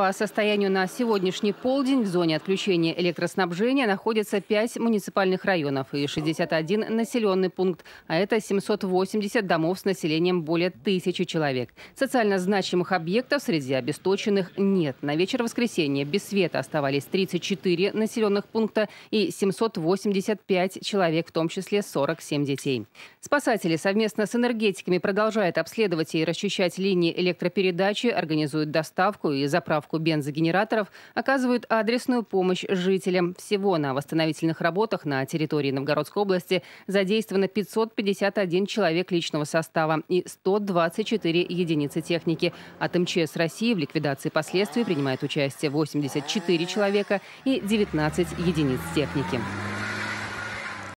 По состоянию на сегодняшний полдень в зоне отключения электроснабжения находятся 5 муниципальных районов и 61 населенный пункт, а это 780 домов с населением более тысячи человек. Социально значимых объектов среди обесточенных нет. На вечер воскресенья без света оставались 34 населенных пункта и 785 человек, в том числе 47 детей. Спасатели совместно с энергетиками продолжают обследовать и расчищать линии электропередачи, организуют доставку и заправку доставку бензогенераторов, оказывают адресную помощь жителям. Всего на восстановительных работах на территории Новгородской области задействовано 551 человек личного состава и 124 единицы техники. От МЧС России в ликвидации последствий принимает участие 84 человека и 19 единиц техники.